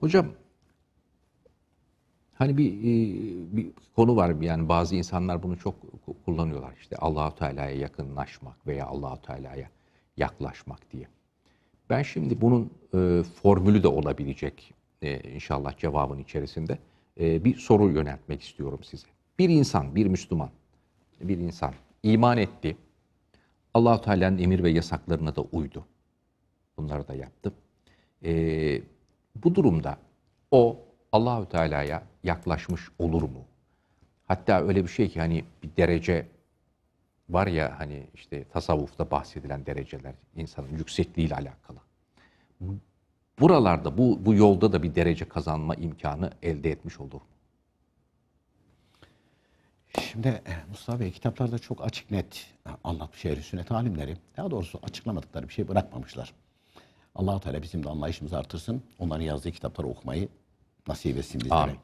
Hocam hani bir, e, bir konu var yani bazı insanlar bunu çok kullanıyorlar işte Allahu Teala'ya yakınlaşmak veya Allahu Teala'ya yaklaşmak diye. Ben şimdi bunun e, formülü de olabilecek e, inşallah cevabın içerisinde e, bir soru yöneltmek istiyorum size. Bir insan, bir Müslüman, bir insan iman etti. Allahu Teala'nın emir ve yasaklarına da uydu. Bunları da yaptı. E, bu durumda o Allahü Teala'ya yaklaşmış olur mu? Hatta öyle bir şey ki hani bir derece var ya hani işte tasavvufta bahsedilen dereceler insanın yüksekliği ile alakalı. Buralarda bu bu yolda da bir derece kazanma imkanı elde etmiş olur mu? Şimdi eh, Mustafa Bey kitaplarda çok açık net anlatmış ehli sünnet alimleri. Daha doğrusu açıklamadıkları bir şey bırakmamışlar allah Teala bizim de anlayışımızı artırsın. Onların yazdığı kitapları okumayı nasip etsin bizlere. Amin.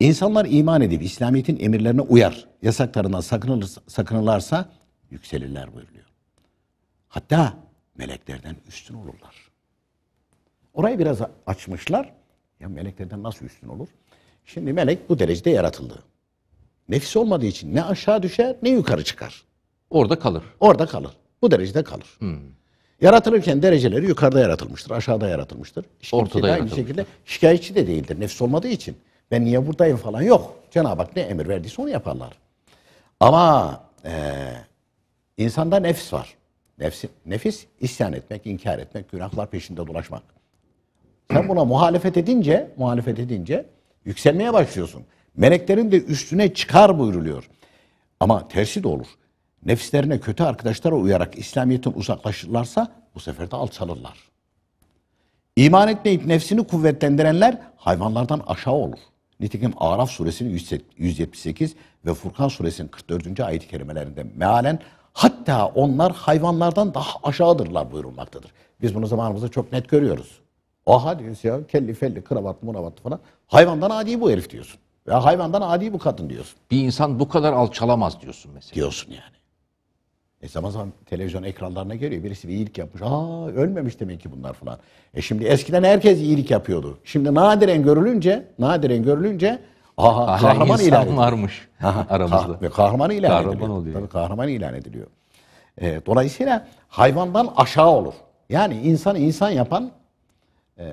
İnsanlar iman edip İslamiyet'in emirlerine uyar, yasaklarından sakınırsa, sakınırlarsa yükselirler buyuruluyor. Hatta meleklerden üstün olurlar. Orayı biraz açmışlar. Ya meleklerden nasıl üstün olur? Şimdi melek bu derecede yaratıldı. Nefis olmadığı için ne aşağı düşer ne yukarı çıkar. Orada kalır. Orada kalır. Bu derecede kalır. Hmm. Yaratılırken dereceleri yukarıda yaratılmıştır, aşağıda yaratılmıştır. Şimdi Ortada aynı şekilde şikayetçi de değildir. Nefs olmadığı için ben niye buradayım falan yok. Cenab-ı Hak ne emir verdiyse onu yaparlar. Ama e, insanda nefis var. Nefis, nefis isyan etmek, inkar etmek, günahlar peşinde dolaşmak. Sen buna muhalefet edince, muhalefet edince yükselmeye başlıyorsun. Meleklerin de üstüne çıkar buyuruluyor. Ama tersi de olur nefislerine kötü arkadaşlara uyarak İslamiyet'ten uzaklaşırlarsa bu sefer de alçalırlar. İman etmeyip nefsini kuvvetlendirenler hayvanlardan aşağı olur. Nitekim Araf suresinin 178 ve Furkan suresinin 44. ayet-i kerimelerinde mealen hatta onlar hayvanlardan daha aşağıdırlar buyurulmaktadır. Biz bunu zamanımızda çok net görüyoruz. O hadis ya kelli felli kravat munavat falan hayvandan adi bu herif diyorsun. Ve hayvandan adi bu kadın diyorsun. Bir insan bu kadar alçalamaz diyorsun mesela. Diyorsun yani. E zaman zaman televizyon ekranlarına geliyor. Birisi bir iyilik yapmış. Aa ölmemiş demek ki bunlar falan. E şimdi eskiden herkes iyilik yapıyordu. Şimdi nadiren görülünce, nadiren görülünce aha Kahraman kahraman ilan ediliyor. varmış aramızda. ve kahraman ilan Kahraman ediliyor. oluyor. Tabii kahraman ilan ediliyor. E, dolayısıyla hayvandan aşağı olur. Yani insanı insan yapan e,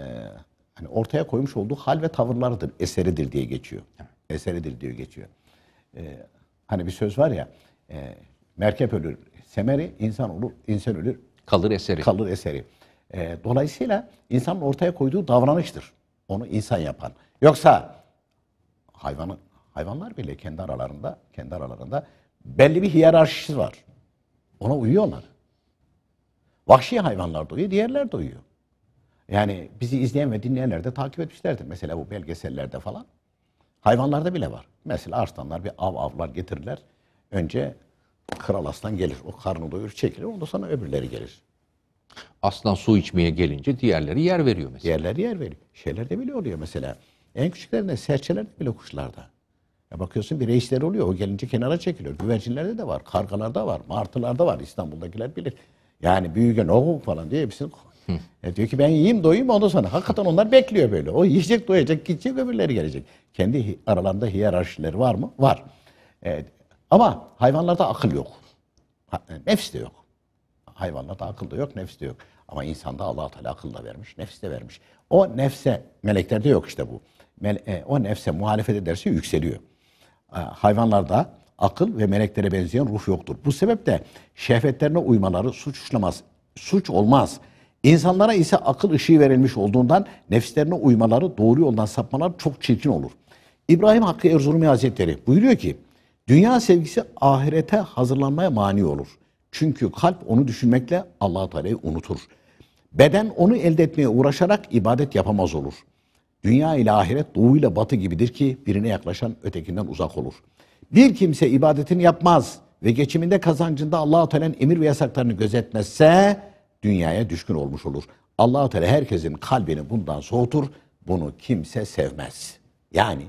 hani ortaya koymuş olduğu hal ve tavırlardır, Eseridir diye geçiyor. Eseridir diye geçiyor. E, hani bir söz var ya e, merkep ölür semeri insan olur, insan ölür. Kalır eseri. Kalır eseri. E, dolayısıyla insanın ortaya koyduğu davranıştır. Onu insan yapan. Yoksa hayvanın hayvanlar bile kendi aralarında kendi aralarında belli bir hiyerarşisi var. Ona uyuyorlar. Vahşi hayvanlar da uyuyor, diğerler de uyuyor. Yani bizi izleyen ve dinleyenler de takip etmişlerdir. Mesela bu belgesellerde falan. Hayvanlarda bile var. Mesela arslanlar bir av avlar getirirler. Önce Kral aslan gelir. O karnı doyur çekilir. Ondan sonra öbürleri gelir. Aslan su içmeye gelince diğerleri yer veriyor mesela. Diğerleri yer veriyor. Şeyler de bile oluyor mesela. En küçüklerinde de bile kuşlarda. Ya bakıyorsun bir reisler oluyor. O gelince kenara çekiliyor. Güvercinlerde de var. Kargalarda var. Martılarda var. İstanbul'dakiler bilir. Yani büyüğün oğul falan diye hepsini e diyor ki ben yiyeyim doyayım ondan sonra. Hakikaten onlar bekliyor böyle. O yiyecek doyacak gidecek öbürleri gelecek. Kendi aralarında hiyerarşileri var mı? Var. Evet, ama hayvanlarda akıl yok. E, nefis de yok. Hayvanlarda akıl da yok, nefis de yok. Ama insanda allah Teala akıl da vermiş, nefis de vermiş. O nefse, meleklerde yok işte bu. E, o nefse muhalefet ederse yükseliyor. E, hayvanlarda akıl ve meleklere benzeyen ruh yoktur. Bu sebeple şehvetlerine uymaları suçlamaz, suç olmaz. İnsanlara ise akıl ışığı verilmiş olduğundan nefislerine uymaları, doğru yoldan sapmaları çok çirkin olur. İbrahim Hakkı Erzurumi Hazretleri buyuruyor ki, Dünya sevgisi ahirete hazırlanmaya mani olur. Çünkü kalp onu düşünmekle Allah-u Teala'yı unutur. Beden onu elde etmeye uğraşarak ibadet yapamaz olur. Dünya ile ahiret doğu ile batı gibidir ki birine yaklaşan ötekinden uzak olur. Bir kimse ibadetini yapmaz ve geçiminde kazancında Allah-u Teala'nın emir ve yasaklarını gözetmezse dünyaya düşkün olmuş olur. Allah-u Teala herkesin kalbini bundan soğutur. Bunu kimse sevmez. Yani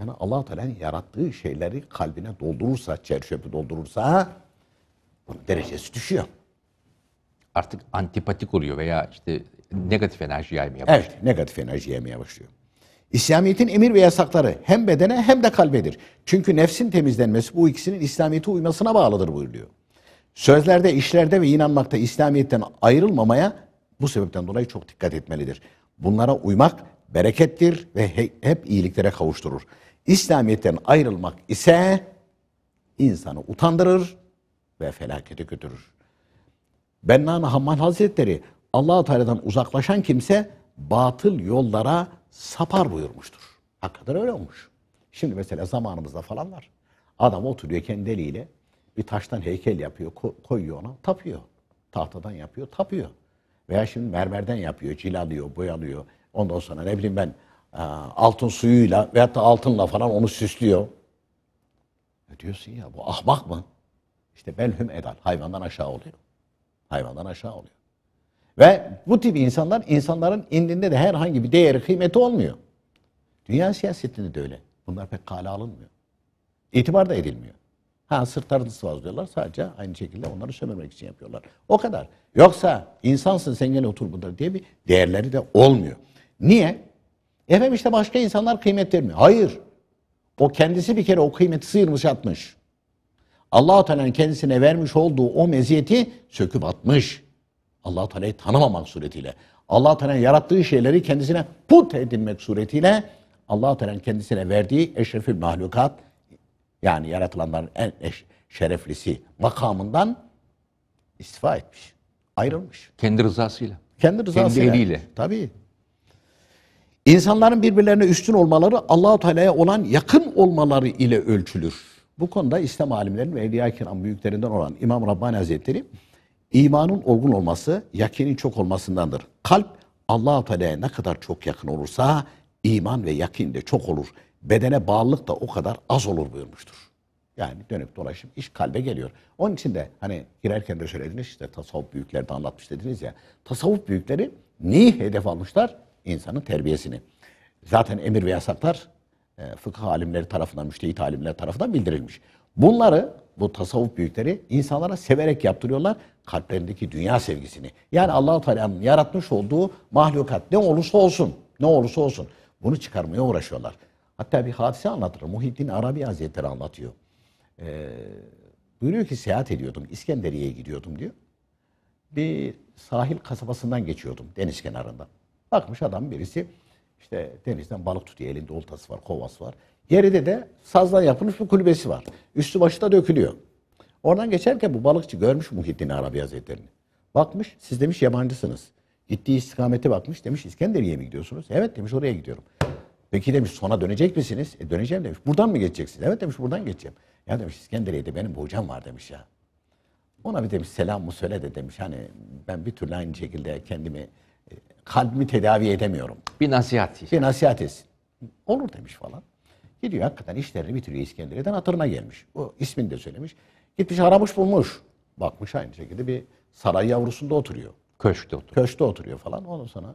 yani allah Teala'nın yarattığı şeyleri kalbine doldurursa, çerçöpü doldurursa bunun derecesi düşüyor. Artık antipatik oluyor veya işte negatif enerji yaymaya başlıyor. Evet, negatif enerji yaymaya başlıyor. İslamiyet'in emir ve yasakları hem bedene hem de kalbedir. Çünkü nefsin temizlenmesi bu ikisinin İslamiyet'e uymasına bağlıdır buyuruyor. Sözlerde, işlerde ve inanmakta İslamiyet'ten ayrılmamaya bu sebepten dolayı çok dikkat etmelidir. Bunlara uymak berekettir ve hep iyiliklere kavuşturur. İslamiyet'ten ayrılmak ise insanı utandırır ve felakete götürür. Bennan Hamman Hazretleri Allah Teala'dan uzaklaşan kimse batıl yollara sapar buyurmuştur. Hakikaten öyle olmuş. Şimdi mesela zamanımızda falan var. Adam oturuyor kendi bir taştan heykel yapıyor, koyuyor ona, tapıyor. Tahtadan yapıyor, tapıyor. Veya şimdi mermerden yapıyor, cilalıyor, boyalıyor. Ondan sonra ne bileyim ben altın suyuyla veyahut da altınla falan onu süslüyor. Ne diyorsun ya bu ahmak mı? İşte belhüm edal. Hayvandan aşağı oluyor. Hayvandan aşağı oluyor. Ve bu tip insanlar insanların indinde de herhangi bir değeri kıymeti olmuyor. Dünya siyasetinde de öyle. Bunlar pek kale alınmıyor. İtibar da edilmiyor. Ha sırtlarını sıvazlıyorlar sadece aynı şekilde onları sömürmek için yapıyorlar. O kadar. Yoksa insansın sen gene otur burada diye bir değerleri de olmuyor. Niye? Efendim işte başka insanlar kıymet vermiyor. Hayır. O kendisi bir kere o kıymeti sıyırmış atmış. Allah-u Teala'nın kendisine vermiş olduğu o meziyeti söküp atmış. allah Teala'yı tanımamak suretiyle, allah Teala'nın yarattığı şeyleri kendisine put edinmek suretiyle allah Teala'nın kendisine verdiği eşrefül mahlukat, yani yaratılanların en eş, şereflisi makamından istifa etmiş. Ayrılmış. Kendi rızasıyla. Kendi rızasıyla. Kendi eliyle. Tabii. İnsanların birbirlerine üstün olmaları Allahu Teala'ya olan yakın olmaları ile ölçülür. Bu konuda İslam alimlerinin ve evliya kiram büyüklerinden olan İmam Rabbani Hazretleri imanın olgun olması yakinin çok olmasındandır. Kalp Allahu Teala'ya ne kadar çok yakın olursa iman ve yakin de çok olur. Bedene bağlılık da o kadar az olur buyurmuştur. Yani dönüp dolaşıp iş kalbe geliyor. Onun için de hani girerken de söylediniz işte tasavvuf büyükleri de anlatmış dediniz ya. Tasavvuf büyükleri neyi hedef almışlar? insanın terbiyesini. Zaten emir ve yasaklar e, fıkıh alimleri tarafından, müştehit alimler tarafından bildirilmiş. Bunları bu tasavvuf büyükleri insanlara severek yaptırıyorlar kalplerindeki dünya sevgisini. Yani Allah Teala'nın yaratmış olduğu mahlukat ne olursa olsun, ne olursa olsun bunu çıkarmaya uğraşıyorlar. Hatta bir hadise anlatır. Muhiddin Arabi Hazretleri anlatıyor. Ee, buyuruyor ki seyahat ediyordum. İskenderiye'ye gidiyordum diyor. Bir sahil kasabasından geçiyordum deniz kenarından. Bakmış adam birisi işte denizden balık tutuyor. Elinde oltası var, kovası var. Geride de sazdan yapılmış bir kulübesi var. Üstü başı da dökülüyor. Oradan geçerken bu balıkçı görmüş Muhittin Arabi Hazretleri'ni. Bakmış siz demiş yabancısınız. Gittiği istikamete bakmış demiş İskenderiye'ye mi gidiyorsunuz? Evet demiş oraya gidiyorum. Peki demiş sona dönecek misiniz? E döneceğim demiş. Buradan mı geçeceksiniz? Evet demiş buradan geçeceğim. Ya demiş İskenderiye'de benim bu hocam var demiş ya. Ona bir demiş selam mı söyle de demiş. Hani ben bir türlü aynı şekilde kendimi kalbimi tedavi edemiyorum. Bir nasihat işte. Bir nasihat etsin. Olur demiş falan. Gidiyor hakikaten işlerini bitiriyor İskenderiye'den hatırına gelmiş. O ismini de söylemiş. Gitmiş aramış bulmuş. Bakmış aynı şekilde bir saray yavrusunda oturuyor. Köşkte oturuyor. Köşkte oturuyor falan. Ondan sonra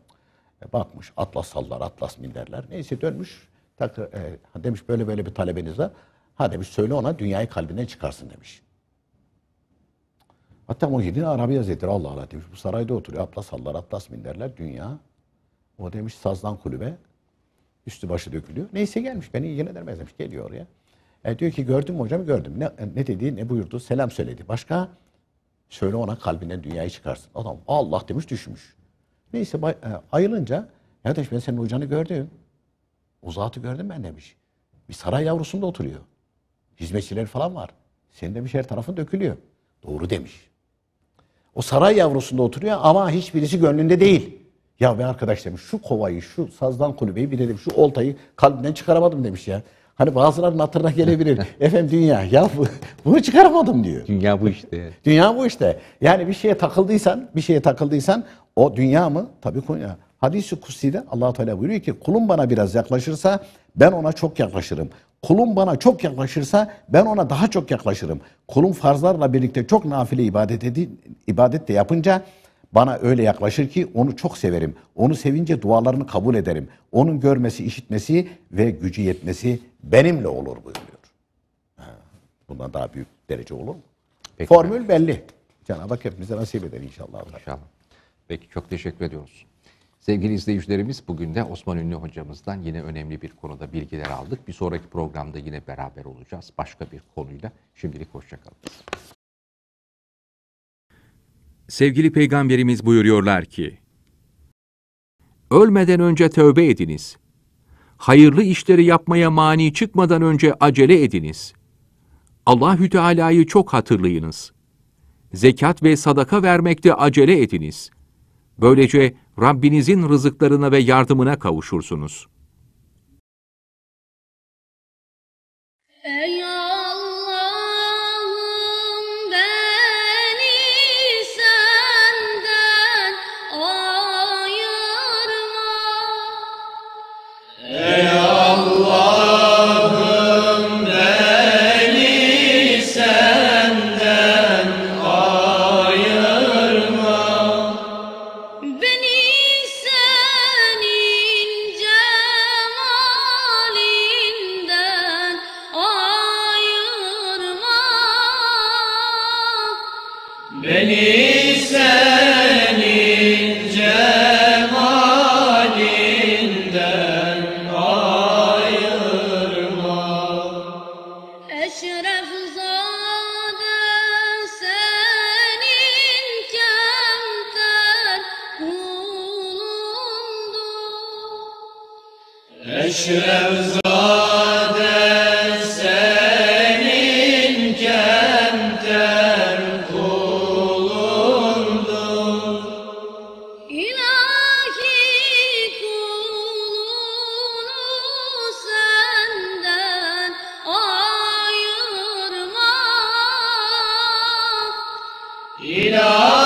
e, bakmış atlas sallar, atlas minderler. Neyse dönmüş. E, demiş böyle böyle bir talebeniz var. Ha demiş söyle ona dünyayı kalbinden çıkarsın demiş. Hatta Muhyiddin Arabi Hazretleri Allah Allah demiş. Bu sarayda oturuyor. Atlas hallar, atlas minderler. Dünya. O demiş sazdan kulübe. Üstü başı dökülüyor. Neyse gelmiş. Beni ilgilendirmez demiş. Geliyor oraya. E diyor ki gördün mü hocam? Gördüm. Ne, e, ne dedi, ne buyurdu? Selam söyledi. Başka? Söyle ona kalbinden dünyayı çıkarsın. Adam Allah demiş düşmüş. Neyse e, ayılınca ya demiş ben senin hocanı gördüm. Uzatı gördüm ben demiş. Bir saray yavrusunda oturuyor. Hizmetçiler falan var. Senin demiş her tarafın dökülüyor. Doğru demiş. O saray yavrusunda oturuyor ama hiçbirisi gönlünde değil. Ya ben arkadaş demiş şu kovayı, şu sazdan kulübeyi bir dedim şu oltayı kalbinden çıkaramadım demiş ya. Hani bazılarının hatırına gelebilir. Efendim dünya ya bu, bunu çıkaramadım diyor. Dünya bu işte. dünya bu işte. Yani bir şeye takıldıysan, bir şeye takıldıysan o dünya mı? Tabii konya. Hadis-i Kutsi'de allah Teala buyuruyor ki kulum bana biraz yaklaşırsa ben ona çok yaklaşırım. Kulum bana çok yaklaşırsa ben ona daha çok yaklaşırım. Kulum farzlarla birlikte çok nafile ibadet, edin, ibadet de yapınca bana öyle yaklaşır ki onu çok severim. Onu sevince dualarını kabul ederim. Onun görmesi, işitmesi ve gücü yetmesi benimle olur buyuruyor. Bundan daha büyük derece olur mu? Peki, Formül belli. Cenab-ı Hak hepimize nasip eder inşallah. İnşallah. Peki çok teşekkür ediyoruz. Sevgili izleyicilerimiz bugün de Osman Ünlü hocamızdan yine önemli bir konuda bilgiler aldık. Bir sonraki programda yine beraber olacağız başka bir konuyla. Şimdilik hoşçakalın. Sevgili Peygamberimiz buyuruyorlar ki, Ölmeden önce tövbe ediniz. Hayırlı işleri yapmaya mani çıkmadan önce acele ediniz. Allahü Teala'yı çok hatırlayınız. Zekat ve sadaka vermekte acele ediniz. Böylece Rabbinizin rızıklarına ve yardımına kavuşursunuz. Enough.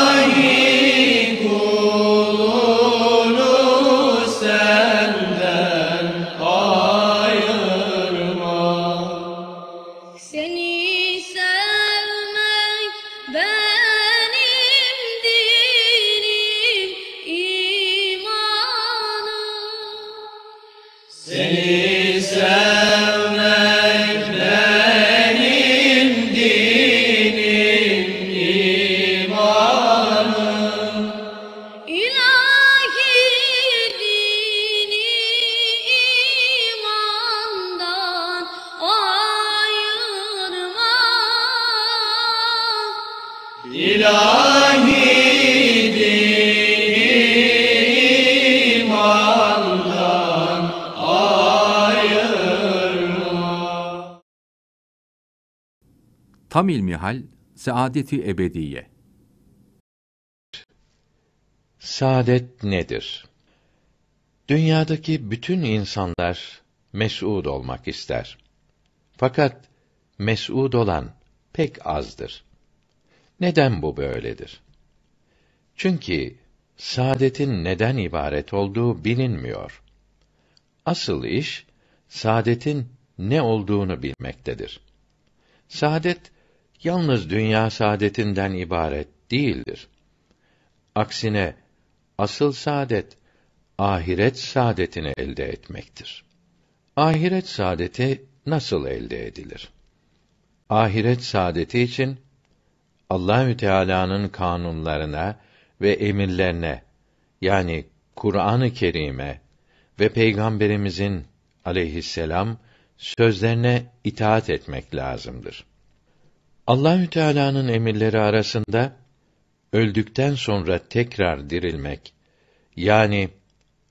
Tam Mihal, saadeti ebediye. Saadet nedir? Dünyadaki bütün insanlar mes'ud olmak ister. Fakat mes'ud olan pek azdır. Neden bu böyledir? Çünkü saadetin neden ibaret olduğu bilinmiyor. Asıl iş saadetin ne olduğunu bilmektedir. Saadet yalnız dünya saadetinden ibaret değildir. Aksine asıl saadet ahiret saadetini elde etmektir. Ahiret saadeti nasıl elde edilir? Ahiret saadeti için Allahü Teala'nın kanunlarına ve emirlerine yani Kur'an-ı Kerim'e ve peygamberimizin aleyhisselam sözlerine itaat etmek lazımdır. Allahü Teala'nın emirleri arasında öldükten sonra tekrar dirilmek yani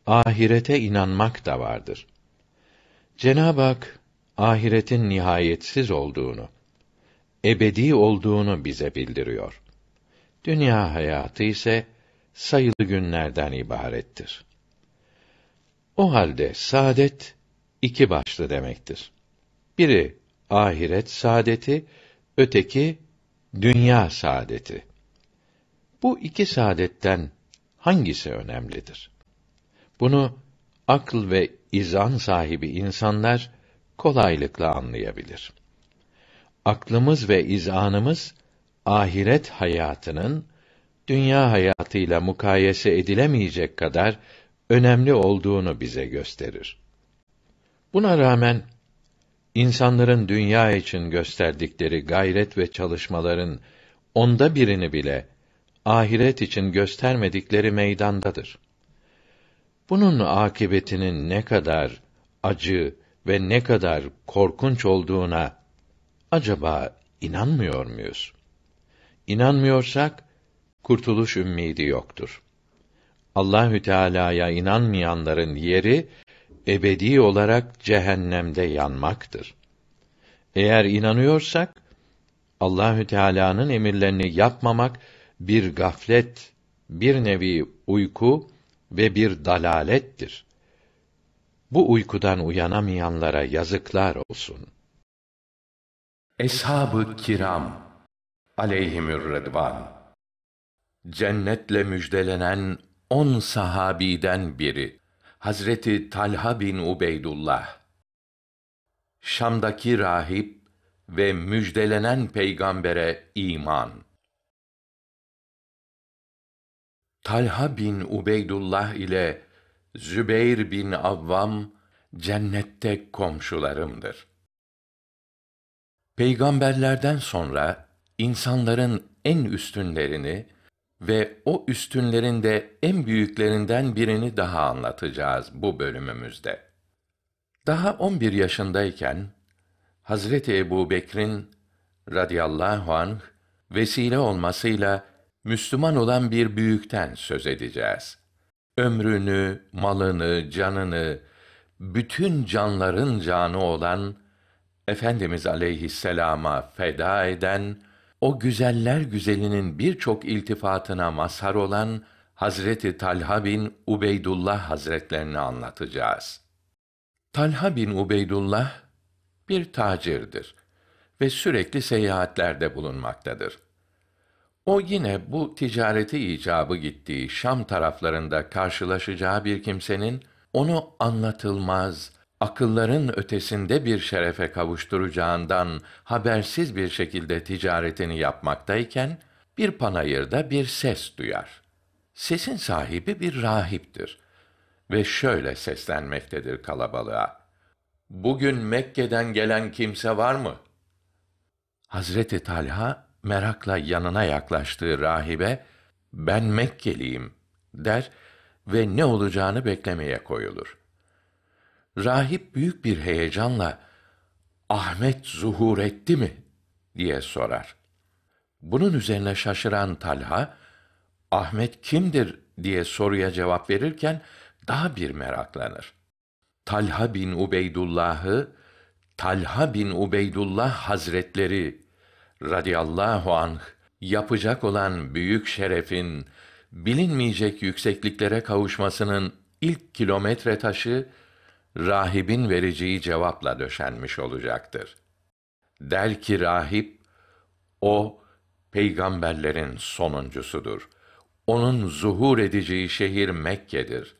ahirete inanmak da vardır. Cenab-ı Hak ahiretin nihayetsiz olduğunu, ebedi olduğunu bize bildiriyor. Dünya hayatı ise sayılı günlerden ibarettir. O halde saadet iki başlı demektir. Biri ahiret saadeti, öteki dünya saadeti. Bu iki saadetten hangisi önemlidir? Bunu akıl ve izan sahibi insanlar kolaylıkla anlayabilir. Aklımız ve izanımız ahiret hayatının dünya hayatıyla mukayese edilemeyecek kadar önemli olduğunu bize gösterir. Buna rağmen insanların dünya için gösterdikleri gayret ve çalışmaların onda birini bile ahiret için göstermedikleri meydandadır. Bunun akıbetinin ne kadar acı ve ne kadar korkunç olduğuna acaba inanmıyor muyuz? İnanmıyorsak kurtuluş ümidi yoktur. Allahü Teala'ya inanmayanların yeri ebedi olarak cehennemde yanmaktır. Eğer inanıyorsak Allahü Teala'nın emirlerini yapmamak bir gaflet, bir nevi uyku ve bir dalalettir. Bu uykudan uyanamayanlara yazıklar olsun. Eshab-ı Kiram aleyhimür redvan. Cennetle müjdelenen on sahabiden biri. Hazreti Talha bin Ubeydullah Şam'daki rahip ve müjdelenen peygambere iman. Talha bin Ubeydullah ile Zübeyr bin Avvam cennette komşularımdır. Peygamberlerden sonra insanların en üstünlerini ve o üstünlerin de en büyüklerinden birini daha anlatacağız bu bölümümüzde. Daha 11 yaşındayken Hazreti Ebu Bekr'in radıyallahu anh vesile olmasıyla Müslüman olan bir büyükten söz edeceğiz. Ömrünü, malını, canını, bütün canların canı olan Efendimiz aleyhisselama feda eden o güzeller güzelinin birçok iltifatına mazhar olan Hazreti Talha bin Ubeydullah Hazretlerini anlatacağız. Talha bin Ubeydullah bir tacirdir ve sürekli seyahatlerde bulunmaktadır. O yine bu ticareti icabı gittiği Şam taraflarında karşılaşacağı bir kimsenin onu anlatılmaz, akılların ötesinde bir şerefe kavuşturacağından habersiz bir şekilde ticaretini yapmaktayken, bir panayırda bir ses duyar. Sesin sahibi bir rahiptir ve şöyle seslenmektedir kalabalığa. Bugün Mekke'den gelen kimse var mı? Hazreti Talha merakla yanına yaklaştığı rahibe, ben Mekkeliyim der ve ne olacağını beklemeye koyulur. Rahip büyük bir heyecanla Ahmet zuhur etti mi diye sorar. Bunun üzerine şaşıran Talha Ahmet kimdir diye soruya cevap verirken daha bir meraklanır. Talha bin Ubeydullah'ı Talha bin Ubeydullah Hazretleri radıyallahu anh yapacak olan büyük şerefin bilinmeyecek yüksekliklere kavuşmasının ilk kilometre taşı rahibin vereceği cevapla döşenmiş olacaktır. Der ki rahip, o peygamberlerin sonuncusudur. Onun zuhur edeceği şehir Mekke'dir.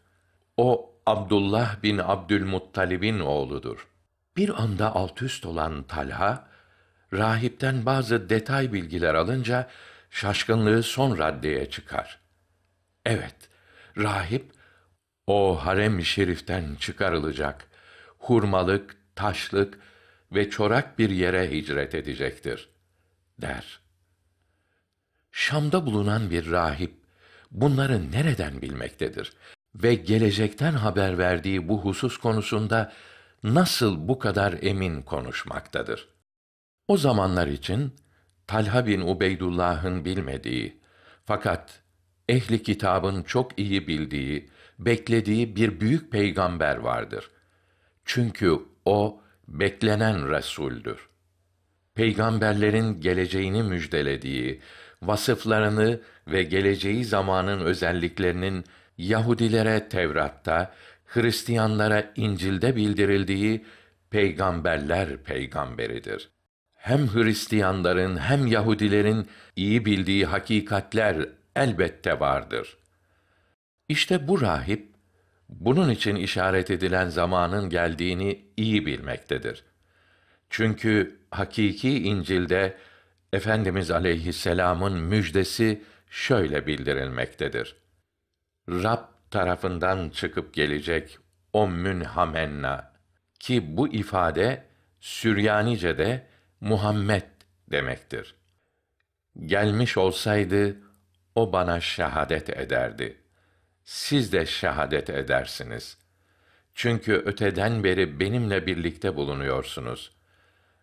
O Abdullah bin Abdülmuttalib'in oğludur. Bir anda altüst olan Talha, rahipten bazı detay bilgiler alınca şaşkınlığı son raddeye çıkar. Evet, rahip o harem-i şeriften çıkarılacak, hurmalık, taşlık ve çorak bir yere hicret edecektir, der. Şam'da bulunan bir rahip, bunları nereden bilmektedir ve gelecekten haber verdiği bu husus konusunda nasıl bu kadar emin konuşmaktadır? O zamanlar için Talha bin Ubeydullah'ın bilmediği fakat ehli kitabın çok iyi bildiği beklediği bir büyük peygamber vardır. Çünkü o beklenen resuldür. Peygamberlerin geleceğini müjdelediği, vasıflarını ve geleceği zamanın özelliklerinin Yahudilere Tevrat'ta, Hristiyanlara İncil'de bildirildiği peygamberler peygamberidir. Hem Hristiyanların hem Yahudilerin iyi bildiği hakikatler elbette vardır. İşte bu rahip, bunun için işaret edilen zamanın geldiğini iyi bilmektedir. Çünkü hakiki İncil'de Efendimiz aleyhisselamın müjdesi şöyle bildirilmektedir. Rab tarafından çıkıp gelecek o münhamenna ki bu ifade Süryanice'de Muhammed demektir. Gelmiş olsaydı o bana şehadet ederdi.'' siz de şehadet edersiniz. Çünkü öteden beri benimle birlikte bulunuyorsunuz.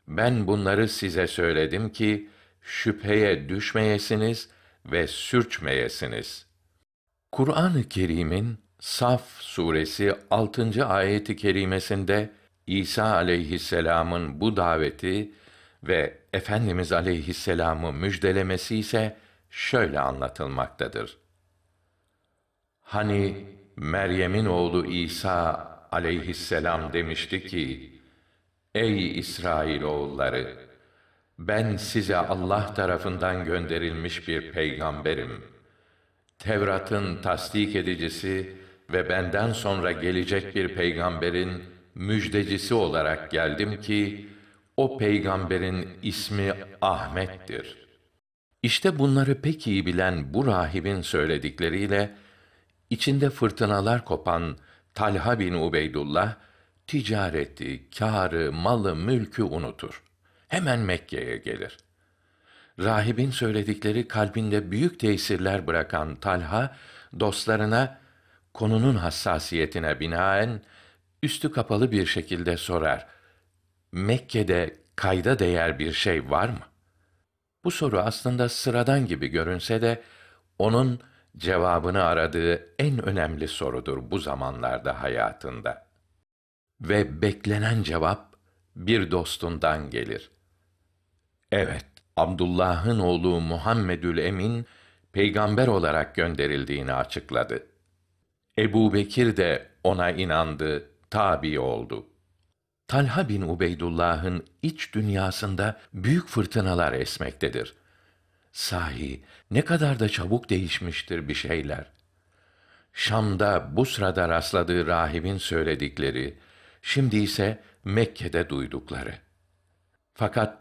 Ben bunları size söyledim ki şüpheye düşmeyesiniz ve sürçmeyesiniz. Kur'an-ı Kerim'in Saf suresi 6. ayeti kerimesinde İsa aleyhisselam'ın bu daveti ve Efendimiz aleyhisselam'ı müjdelemesi ise şöyle anlatılmaktadır. Hani Meryem'in oğlu İsa aleyhisselam demişti ki, Ey İsrail oğulları! Ben size Allah tarafından gönderilmiş bir peygamberim. Tevrat'ın tasdik edicisi ve benden sonra gelecek bir peygamberin müjdecisi olarak geldim ki, o peygamberin ismi Ahmet'tir. İşte bunları pek iyi bilen bu rahibin söyledikleriyle, içinde fırtınalar kopan Talha bin Ubeydullah, ticareti, kârı, malı, mülkü unutur. Hemen Mekke'ye gelir. Rahibin söyledikleri kalbinde büyük tesirler bırakan Talha, dostlarına konunun hassasiyetine binaen üstü kapalı bir şekilde sorar. Mekke'de kayda değer bir şey var mı? Bu soru aslında sıradan gibi görünse de onun cevabını aradığı en önemli sorudur bu zamanlarda hayatında. Ve beklenen cevap bir dostundan gelir. Evet, Abdullah'ın oğlu Muhammedül Emin peygamber olarak gönderildiğini açıkladı. Ebu Bekir de ona inandı, tabi oldu. Talha bin Ubeydullah'ın iç dünyasında büyük fırtınalar esmektedir.'' Sahi ne kadar da çabuk değişmiştir bir şeyler. Şam'da bu sırada rastladığı rahibin söyledikleri, şimdi ise Mekke'de duydukları. Fakat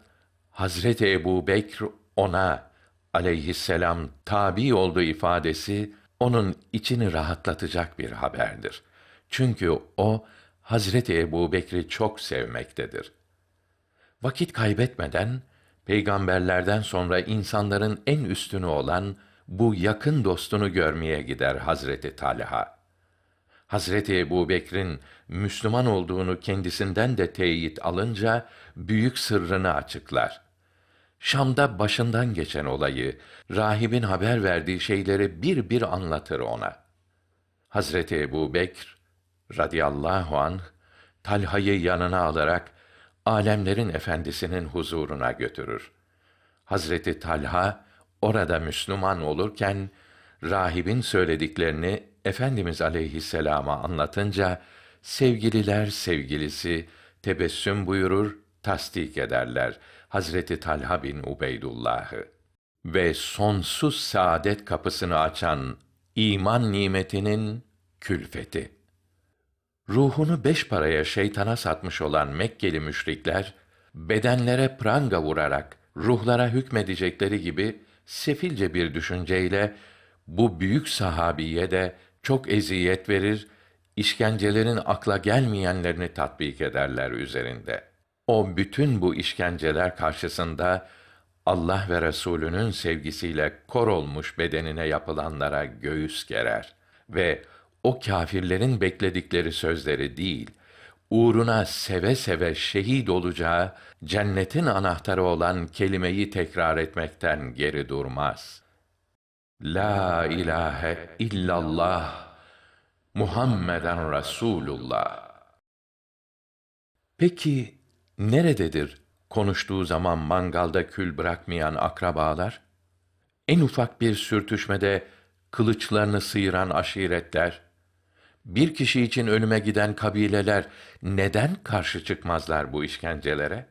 Hazreti Ebu Bekr ona aleyhisselam tabi olduğu ifadesi onun içini rahatlatacak bir haberdir. Çünkü o Hazreti Ebu Bekri çok sevmektedir. Vakit kaybetmeden peygamberlerden sonra insanların en üstünü olan bu yakın dostunu görmeye gider Hazreti Talha. Hazreti Ebu Bekir'in Müslüman olduğunu kendisinden de teyit alınca büyük sırrını açıklar. Şam'da başından geçen olayı, rahibin haber verdiği şeyleri bir bir anlatır ona. Hazreti Ebu Bekr radıyallahu anh, Talha'yı yanına alarak alemlerin efendisinin huzuruna götürür. Hazreti Talha orada Müslüman olurken rahibin söylediklerini Efendimiz aleyhisselama anlatınca sevgililer sevgilisi tebessüm buyurur, tasdik ederler Hazreti Talha bin Ubeydullah'ı. Ve sonsuz saadet kapısını açan iman nimetinin külfeti ruhunu beş paraya şeytana satmış olan Mekkeli müşrikler, bedenlere pranga vurarak, ruhlara hükmedecekleri gibi sefilce bir düşünceyle, bu büyük sahabiye de çok eziyet verir, işkencelerin akla gelmeyenlerini tatbik ederler üzerinde. O bütün bu işkenceler karşısında, Allah ve Resulünün sevgisiyle kor olmuş bedenine yapılanlara göğüs gerer ve o kâfirlerin bekledikleri sözleri değil, uğruna seve seve şehit olacağı cennetin anahtarı olan kelimeyi tekrar etmekten geri durmaz. La ilahe illallah Muhammeden Resulullah. Peki nerededir konuştuğu zaman mangalda kül bırakmayan akrabalar? En ufak bir sürtüşmede kılıçlarını sıyıran aşiretler, bir kişi için ölüme giden kabileler neden karşı çıkmazlar bu işkencelere?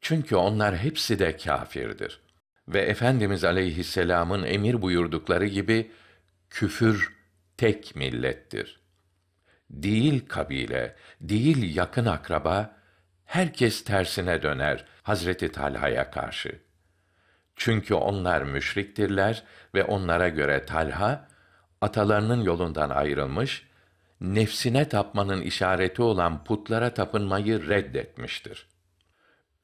Çünkü onlar hepsi de kâfirdir. Ve Efendimiz aleyhisselamın emir buyurdukları gibi, küfür tek millettir. Değil kabile, değil yakın akraba, herkes tersine döner Hazreti Talha'ya karşı. Çünkü onlar müşriktirler ve onlara göre Talha, atalarının yolundan ayrılmış, nefsine tapmanın işareti olan putlara tapınmayı reddetmiştir.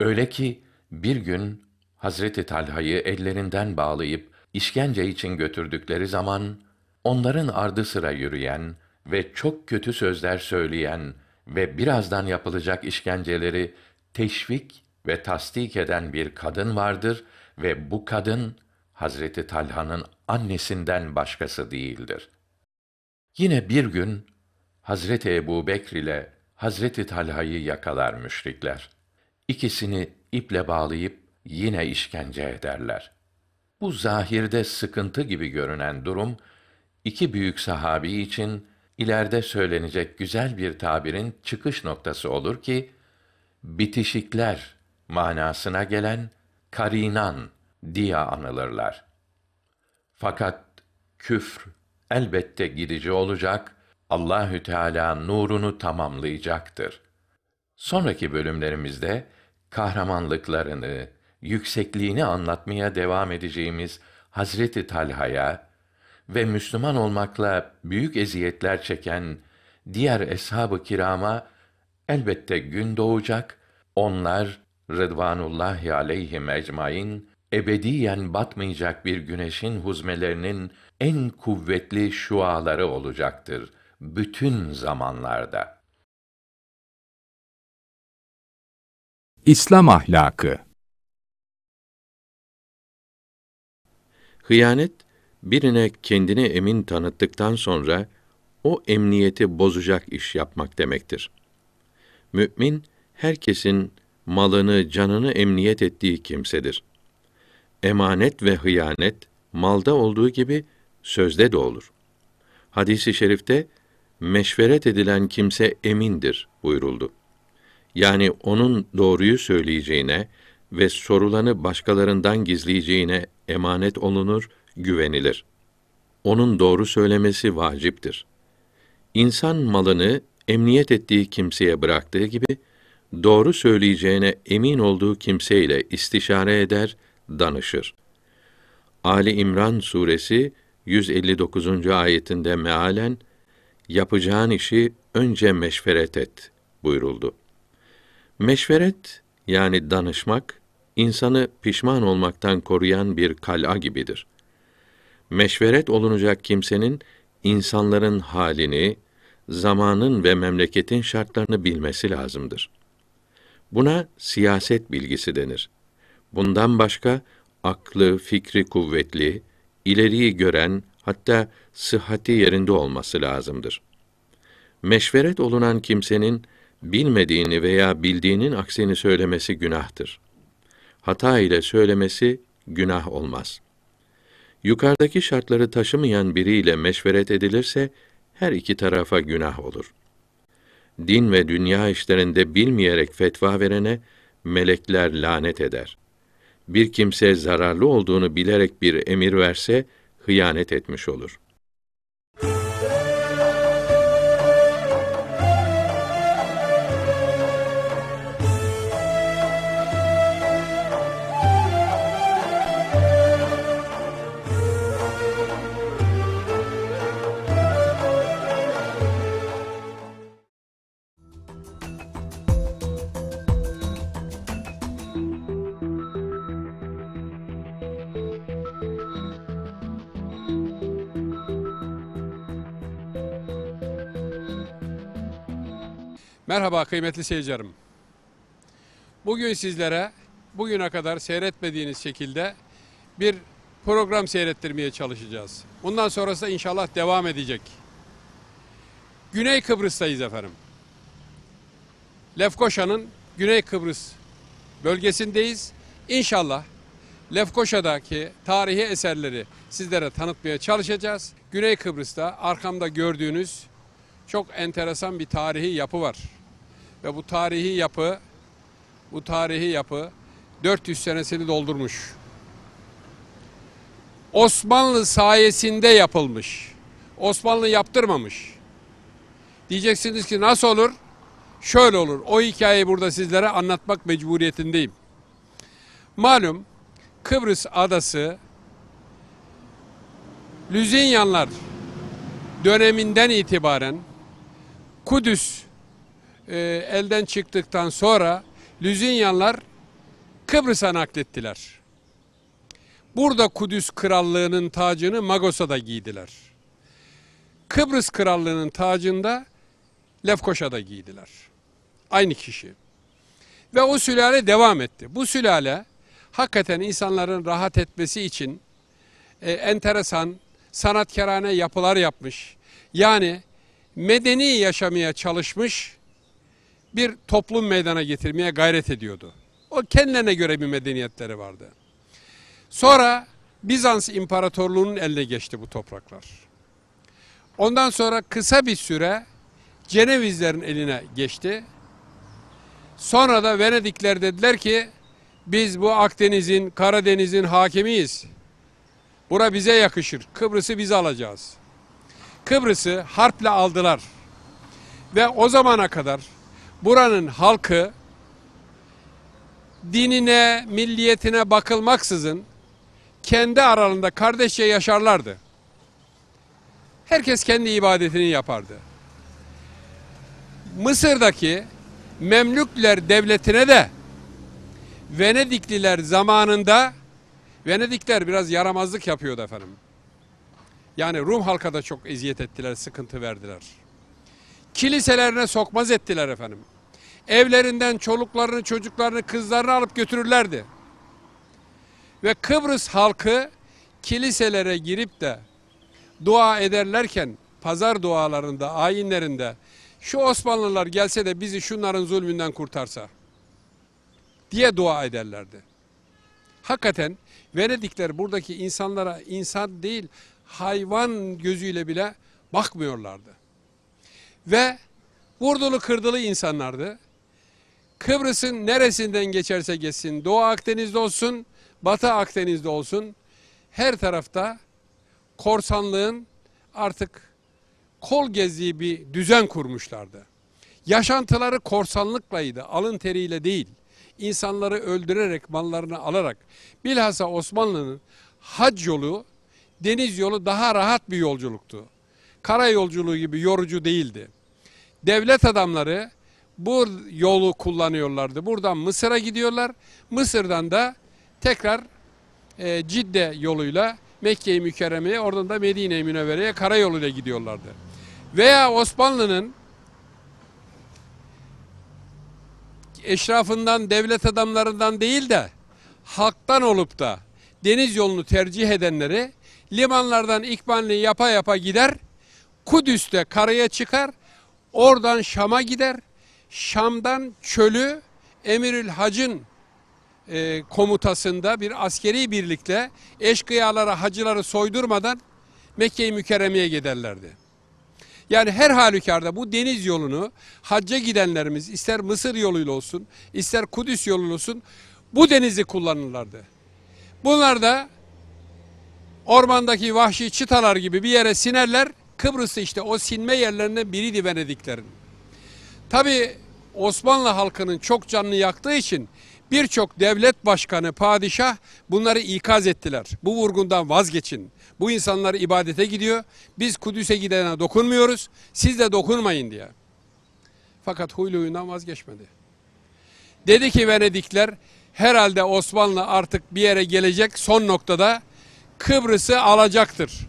Öyle ki bir gün Hazreti Talha'yı ellerinden bağlayıp işkence için götürdükleri zaman onların ardı sıra yürüyen ve çok kötü sözler söyleyen ve birazdan yapılacak işkenceleri teşvik ve tasdik eden bir kadın vardır ve bu kadın Hazreti Talha'nın annesinden başkası değildir. Yine bir gün Hazreti Ebu Bekr ile Hazreti Talha'yı yakalar müşrikler. İkisini iple bağlayıp yine işkence ederler. Bu zahirde sıkıntı gibi görünen durum, iki büyük sahabi için ileride söylenecek güzel bir tabirin çıkış noktası olur ki, bitişikler manasına gelen karinan diye anılırlar. Fakat küfr elbette gidici olacak Allahü Teala nurunu tamamlayacaktır. Sonraki bölümlerimizde kahramanlıklarını, yüksekliğini anlatmaya devam edeceğimiz Hazreti Talha'ya ve Müslüman olmakla büyük eziyetler çeken diğer eshab-ı kirama elbette gün doğacak. Onlar Rıdvanullahi aleyhim ecmain ebediyen batmayacak bir güneşin huzmelerinin en kuvvetli şuaları olacaktır bütün zamanlarda. İslam ahlakı Hıyanet, birine kendini emin tanıttıktan sonra o emniyeti bozacak iş yapmak demektir. Mü'min, herkesin malını, canını emniyet ettiği kimsedir. Emanet ve hıyanet, malda olduğu gibi sözde de olur. Hadisi i şerifte, meşveret edilen kimse emindir buyuruldu. Yani onun doğruyu söyleyeceğine ve sorulanı başkalarından gizleyeceğine emanet olunur, güvenilir. Onun doğru söylemesi vaciptir. İnsan malını emniyet ettiği kimseye bıraktığı gibi doğru söyleyeceğine emin olduğu kimseyle istişare eder, danışır. Ali İmran suresi 159. ayetinde mealen yapacağın işi önce meşveret et buyuruldu. Meşveret yani danışmak insanı pişman olmaktan koruyan bir kal'a gibidir. Meşveret olunacak kimsenin insanların halini, zamanın ve memleketin şartlarını bilmesi lazımdır. Buna siyaset bilgisi denir. Bundan başka aklı, fikri kuvvetli, ileriyi gören, hatta sıhhati yerinde olması lazımdır. Meşveret olunan kimsenin bilmediğini veya bildiğinin aksini söylemesi günahtır. Hata ile söylemesi günah olmaz. Yukarıdaki şartları taşımayan biriyle meşveret edilirse her iki tarafa günah olur. Din ve dünya işlerinde bilmeyerek fetva verene melekler lanet eder. Bir kimse zararlı olduğunu bilerek bir emir verse, hıyanet etmiş olur.'' Merhaba kıymetli seyircilerim. Bugün sizlere bugüne kadar seyretmediğiniz şekilde bir program seyrettirmeye çalışacağız. Bundan sonrası da inşallah devam edecek. Güney Kıbrıs'tayız efendim. Lefkoşa'nın Güney Kıbrıs bölgesindeyiz. İnşallah Lefkoşa'daki tarihi eserleri sizlere tanıtmaya çalışacağız. Güney Kıbrıs'ta arkamda gördüğünüz çok enteresan bir tarihi yapı var. Ve bu tarihi yapı, bu tarihi yapı 400 senesini doldurmuş. Osmanlı sayesinde yapılmış. Osmanlı yaptırmamış. Diyeceksiniz ki nasıl olur? Şöyle olur. O hikayeyi burada sizlere anlatmak mecburiyetindeyim. Malum Kıbrıs adası Lüzinyanlar döneminden itibaren Kudüs e, elden çıktıktan sonra Lüzinyanlar Kıbrıs'a naklettiler. Burada Kudüs Krallığı'nın tacını Magosa'da giydiler. Kıbrıs Krallığı'nın tacında Lefkoşa'da giydiler. Aynı kişi. Ve o sülale devam etti. Bu sülale hakikaten insanların rahat etmesi için e, enteresan, sanatkarane yapılar yapmış. Yani medeni yaşamaya çalışmış bir toplum meydana getirmeye gayret ediyordu. O kendilerine göre bir medeniyetleri vardı. Sonra Bizans İmparatorluğu'nun eline geçti bu topraklar. Ondan sonra kısa bir süre Cenevizlerin eline geçti. Sonra da Venedikler dediler ki biz bu Akdeniz'in, Karadeniz'in hakimiyiz. Bura bize yakışır. Kıbrıs'ı biz alacağız. Kıbrıs'ı harple aldılar. Ve o zamana kadar buranın halkı dinine, milliyetine bakılmaksızın kendi aralarında kardeşçe yaşarlardı. Herkes kendi ibadetini yapardı. Mısır'daki Memlükler devletine de Venedikliler zamanında Venedikler biraz yaramazlık yapıyordu efendim. Yani Rum halka da çok eziyet ettiler, sıkıntı verdiler kiliselerine sokmaz ettiler efendim. Evlerinden çoluklarını, çocuklarını, kızlarını alıp götürürlerdi. Ve Kıbrıs halkı kiliselere girip de dua ederlerken pazar dualarında, ayinlerinde şu Osmanlılar gelse de bizi şunların zulmünden kurtarsa diye dua ederlerdi. Hakikaten Venedikler buradaki insanlara insan değil hayvan gözüyle bile bakmıyorlardı. Ve vurdulu kırdılı insanlardı. Kıbrıs'ın neresinden geçerse geçsin, Doğu Akdeniz'de olsun, Batı Akdeniz'de olsun, her tarafta korsanlığın artık kol gezdiği bir düzen kurmuşlardı. Yaşantıları korsanlıklaydı, alın teriyle değil. İnsanları öldürerek, mallarını alarak. Bilhassa Osmanlı'nın hac yolu, deniz yolu daha rahat bir yolculuktu. Kara yolculuğu gibi yorucu değildi devlet adamları bu yolu kullanıyorlardı. Buradan Mısır'a gidiyorlar. Mısır'dan da tekrar e, Cidde yoluyla Mekke-i Mükerreme'ye oradan da Medine-i Münevvere'ye karayoluyla gidiyorlardı. Veya Osmanlı'nın eşrafından, devlet adamlarından değil de halktan olup da deniz yolunu tercih edenleri limanlardan ikbanlı yapa yapa gider, Kudüs'te karaya çıkar, Oradan Şam'a gider. Şam'dan çölü Emirül Hac'ın e, komutasında bir askeri birlikte eşkıyalara hacıları soydurmadan Mekke-i Mükerreme'ye giderlerdi. Yani her halükarda bu deniz yolunu hacca gidenlerimiz ister Mısır yoluyla olsun ister Kudüs yoluyla olsun bu denizi kullanırlardı. Bunlar da ormandaki vahşi çıtalar gibi bir yere sinerler Kıbrıs işte o sinme yerlerinden biriydi Venediklerin. Tabi Osmanlı halkının çok canını yaktığı için birçok devlet başkanı, padişah bunları ikaz ettiler. Bu vurgundan vazgeçin. Bu insanlar ibadete gidiyor. Biz Kudüs'e gidene dokunmuyoruz. Siz de dokunmayın diye. Fakat huylu huyundan vazgeçmedi. Dedi ki Venedikler herhalde Osmanlı artık bir yere gelecek son noktada Kıbrıs'ı alacaktır.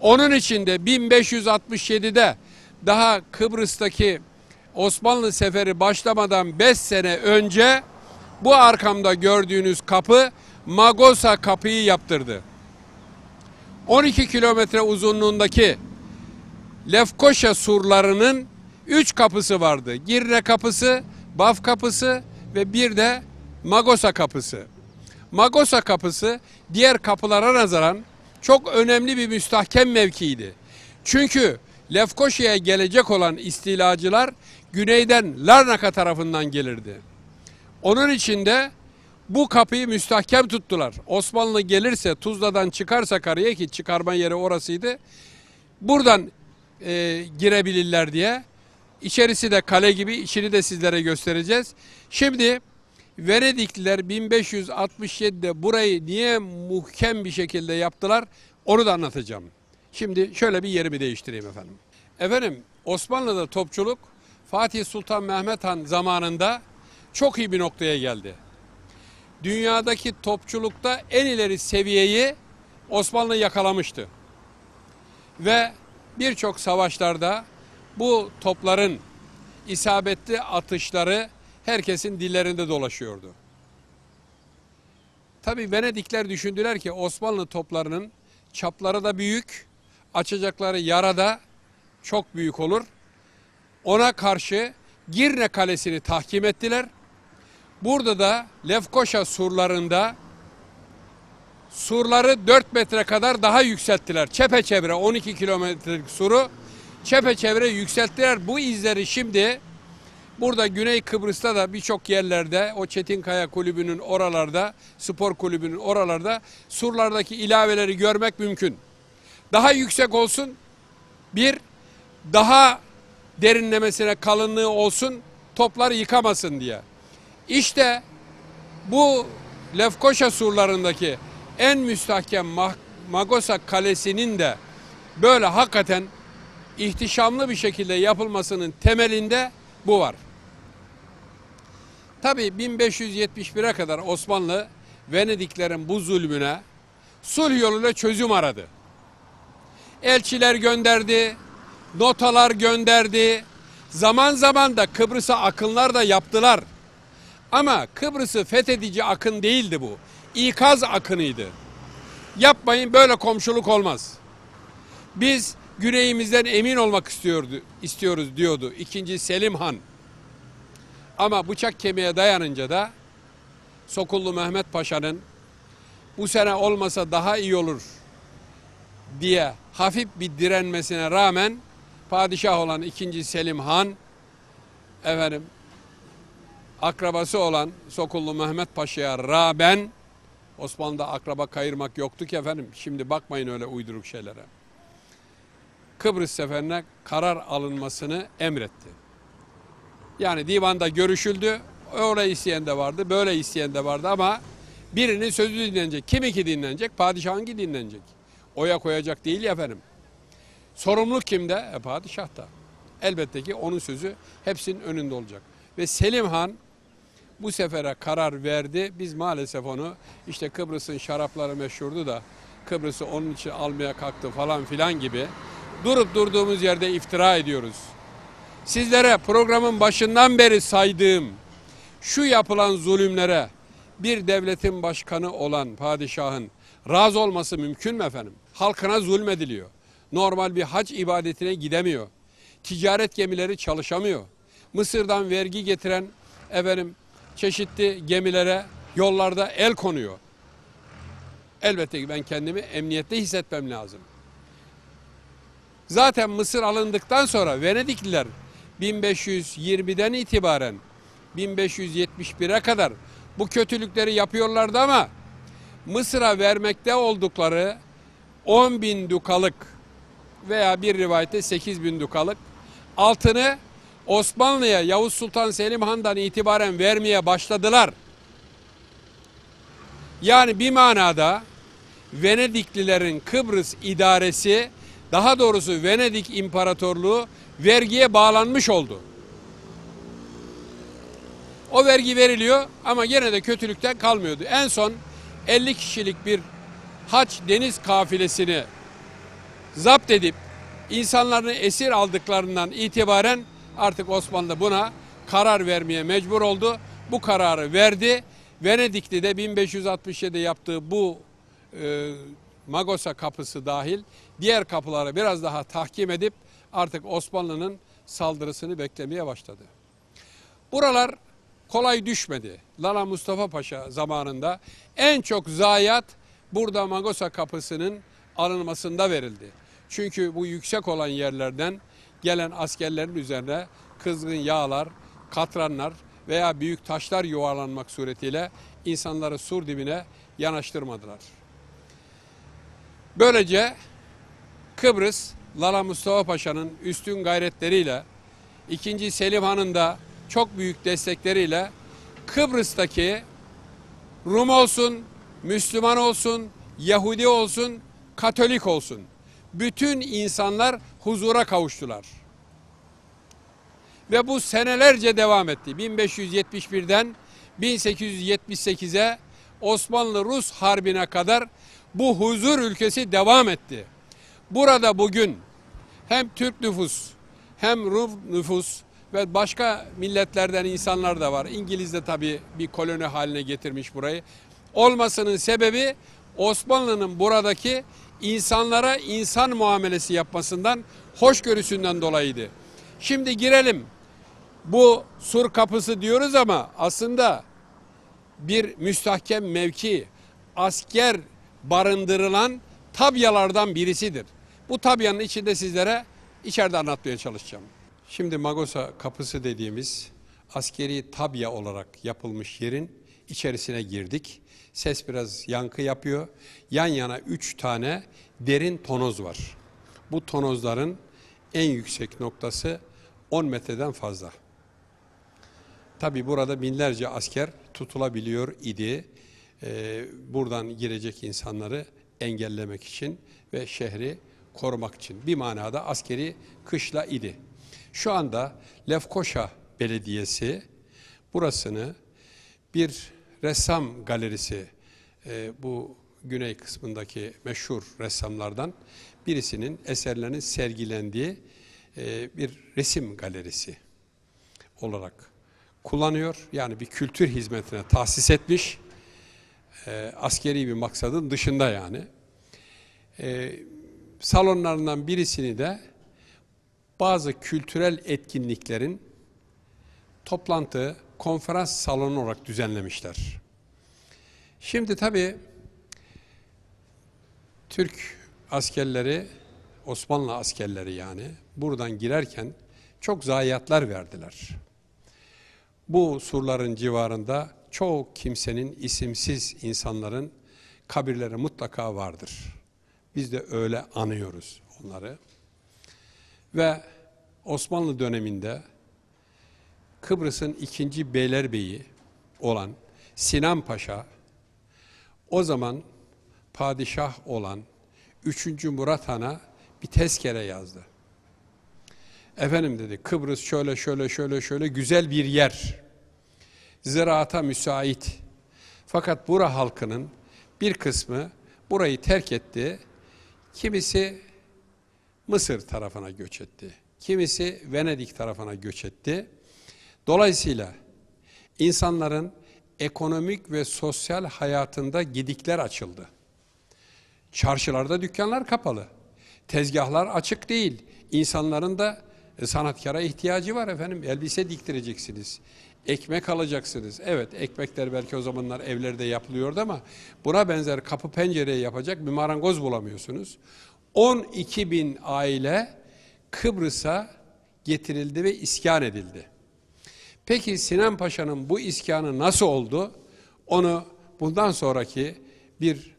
Onun içinde 1567'de daha Kıbrıs'taki Osmanlı seferi başlamadan 5 sene önce bu arkamda gördüğünüz kapı Magosa kapıyı yaptırdı. 12 kilometre uzunluğundaki Lefkoşa surlarının 3 kapısı vardı. Girne kapısı, Baf kapısı ve bir de Magosa kapısı. Magosa kapısı diğer kapılara nazaran çok önemli bir müstahkem mevkiydi. Çünkü Lefkoşa'ya gelecek olan istilacılar güneyden Larnaka tarafından gelirdi. Onun için de bu kapıyı müstahkem tuttular. Osmanlı gelirse Tuzla'dan çıkarsa karaya ki çıkarma yeri orasıydı. Buradan e, girebilirler diye. İçerisi de kale gibi içini de sizlere göstereceğiz. Şimdi Veredikliler 1567'de burayı niye muhkem bir şekilde yaptılar onu da anlatacağım. Şimdi şöyle bir yerimi değiştireyim efendim. Efendim Osmanlı'da topçuluk Fatih Sultan Mehmet Han zamanında çok iyi bir noktaya geldi. Dünyadaki topçulukta en ileri seviyeyi Osmanlı yakalamıştı. Ve birçok savaşlarda bu topların isabetli atışları herkesin dillerinde dolaşıyordu. Tabi Venedikler düşündüler ki Osmanlı toplarının çapları da büyük, açacakları yara da çok büyük olur. Ona karşı Girne Kalesi'ni tahkim ettiler. Burada da Lefkoşa surlarında surları 4 metre kadar daha yükselttiler. Çepeçevre 12 kilometrelik suru çepeçevre yükselttiler. Bu izleri şimdi Burada Güney Kıbrıs'ta da birçok yerlerde o Çetinkaya kulübünün oralarda, spor kulübünün oralarda surlardaki ilaveleri görmek mümkün. Daha yüksek olsun. Bir, daha derinlemesine kalınlığı olsun, topları yıkamasın diye. İşte bu Lefkoşa surlarındaki en müstahkem Magosa Kalesi'nin de böyle hakikaten ihtişamlı bir şekilde yapılmasının temelinde bu var. Tabii 1571'e kadar Osmanlı Venediklerin bu zulmüne sulh yoluyla çözüm aradı. Elçiler gönderdi, notalar gönderdi. Zaman zaman da Kıbrıs'a akınlar da yaptılar. Ama Kıbrıs'ı fethedici akın değildi bu. İkaz akınıydı. Yapmayın böyle komşuluk olmaz. Biz güneyimizden emin olmak istiyordu, istiyoruz diyordu 2. Selim Han. Ama bıçak kemiğe dayanınca da Sokullu Mehmet Paşa'nın bu sene olmasa daha iyi olur diye hafif bir direnmesine rağmen padişah olan 2. Selim Han efendim akrabası olan Sokullu Mehmet Paşa'ya rağmen Osmanlı'da akraba kayırmak yoktu ki efendim. Şimdi bakmayın öyle uyduruk şeylere. Kıbrıs seferine karar alınmasını emretti. Yani divanda görüşüldü. Öyle isteyen de vardı, böyle isteyen de vardı ama birinin sözü dinlenecek. Kim iki dinlenecek? Padişah hangi dinlenecek. Oya koyacak değil ya efendim. Sorumluluk kimde? E, da. Elbette ki onun sözü hepsinin önünde olacak. Ve Selim Han bu sefere karar verdi. Biz maalesef onu işte Kıbrıs'ın şarapları meşhurdu da Kıbrıs'ı onun için almaya kalktı falan filan gibi durup durduğumuz yerde iftira ediyoruz sizlere programın başından beri saydığım şu yapılan zulümlere bir devletin başkanı olan padişahın razı olması mümkün mü efendim? Halkına zulmediliyor. Normal bir hac ibadetine gidemiyor. Ticaret gemileri çalışamıyor. Mısır'dan vergi getiren efendim çeşitli gemilere yollarda el konuyor. Elbette ki ben kendimi emniyette hissetmem lazım. Zaten Mısır alındıktan sonra Venedikliler 1520'den itibaren 1571'e kadar bu kötülükleri yapıyorlardı ama Mısır'a vermekte oldukları 10 bin dukalık veya bir rivayette 8 bin dukalık altını Osmanlı'ya Yavuz Sultan Selim Han'dan itibaren vermeye başladılar. Yani bir manada Venediklilerin Kıbrıs idaresi daha doğrusu Venedik İmparatorluğu vergiye bağlanmış oldu. O vergi veriliyor ama gene de kötülükten kalmıyordu. En son 50 kişilik bir haç deniz kafilesini zapt edip insanlarını esir aldıklarından itibaren artık Osmanlı buna karar vermeye mecbur oldu. Bu kararı verdi. Venedik'te de 1567 yaptığı bu e, Magosa kapısı dahil diğer kapıları biraz daha tahkim edip artık Osmanlı'nın saldırısını beklemeye başladı. Buralar kolay düşmedi. Lala Mustafa Paşa zamanında en çok zayiat burada Magosa kapısının alınmasında verildi. Çünkü bu yüksek olan yerlerden gelen askerlerin üzerine kızgın yağlar, katranlar veya büyük taşlar yuvarlanmak suretiyle insanları sur dibine yanaştırmadılar. Böylece Kıbrıs Lala Mustafa Paşa'nın üstün gayretleriyle, ikinci Selim Han'ın da çok büyük destekleriyle Kıbrıs'taki Rum olsun, Müslüman olsun, Yahudi olsun, Katolik olsun. Bütün insanlar huzura kavuştular. Ve bu senelerce devam etti. 1571'den 1878'e Osmanlı-Rus Harbi'ne kadar bu huzur ülkesi devam etti. Burada bugün hem Türk nüfus hem Rum nüfus ve başka milletlerden insanlar da var. İngiliz de tabii bir koloni haline getirmiş burayı. Olmasının sebebi Osmanlı'nın buradaki insanlara insan muamelesi yapmasından, hoşgörüsünden dolayıydı. Şimdi girelim. Bu sur kapısı diyoruz ama aslında bir müstahkem mevki, asker barındırılan tabyalardan birisidir. Bu tabianın içinde sizlere içeride anlatmaya çalışacağım. Şimdi Magosa kapısı dediğimiz askeri tabya olarak yapılmış yerin içerisine girdik. Ses biraz yankı yapıyor. Yan yana üç tane derin tonoz var. Bu tonozların en yüksek noktası 10 metreden fazla. Tabi burada binlerce asker tutulabiliyor idi. Ee, buradan girecek insanları engellemek için ve şehri korumak için. Bir manada askeri kışla idi. Şu anda Lefkoşa Belediyesi burasını bir ressam galerisi e, bu güney kısmındaki meşhur ressamlardan birisinin eserlerinin sergilendiği e, bir resim galerisi olarak kullanıyor. Yani bir kültür hizmetine tahsis etmiş. E, askeri bir maksadın dışında yani. E, salonlarından birisini de bazı kültürel etkinliklerin toplantı, konferans salonu olarak düzenlemişler. Şimdi tabi Türk askerleri, Osmanlı askerleri yani buradan girerken çok zayiatlar verdiler. Bu surların civarında çoğu kimsenin isimsiz insanların kabirleri mutlaka vardır. Biz de öyle anıyoruz onları. Ve Osmanlı döneminde Kıbrıs'ın ikinci beylerbeyi olan Sinan Paşa, o zaman padişah olan 3. Murat Han'a bir tezkere yazdı. Efendim dedi Kıbrıs şöyle şöyle şöyle şöyle güzel bir yer. Ziraata müsait. Fakat bura halkının bir kısmı burayı terk etti. Kimisi Mısır tarafına göç etti. Kimisi Venedik tarafına göç etti. Dolayısıyla insanların ekonomik ve sosyal hayatında gidikler açıldı. Çarşılarda dükkanlar kapalı. Tezgahlar açık değil. İnsanların da e, sanatkara ihtiyacı var efendim. Elbise diktireceksiniz ekmek alacaksınız. Evet ekmekler belki o zamanlar evlerde yapılıyordu ama buna benzer kapı pencereye yapacak bir marangoz bulamıyorsunuz. 12 bin aile Kıbrıs'a getirildi ve iskan edildi. Peki Sinan Paşa'nın bu iskanı nasıl oldu? Onu bundan sonraki bir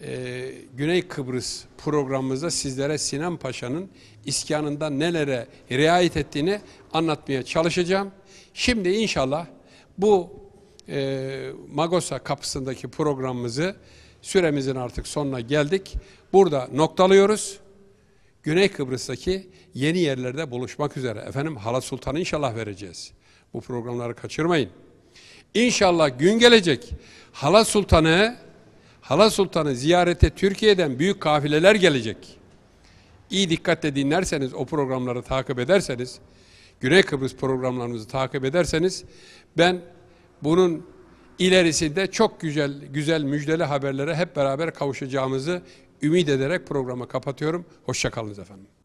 e, Güney Kıbrıs programımızda sizlere Sinan Paşa'nın iskanında nelere riayet ettiğini anlatmaya çalışacağım. Şimdi inşallah bu e, Magosa kapısındaki programımızı süremizin artık sonuna geldik. Burada noktalıyoruz. Güney Kıbrıs'taki yeni yerlerde buluşmak üzere. Efendim Hala Sultan'ı inşallah vereceğiz. Bu programları kaçırmayın. İnşallah gün gelecek Hala Sultan'ı Hala Sultan'ı ziyarete Türkiye'den büyük kafileler gelecek. İyi dikkatle dinlerseniz, o programları takip ederseniz Güney Kıbrıs programlarımızı takip ederseniz ben bunun ilerisinde çok güzel güzel müjdeli haberlere hep beraber kavuşacağımızı ümit ederek programı kapatıyorum. Hoşçakalınız efendim.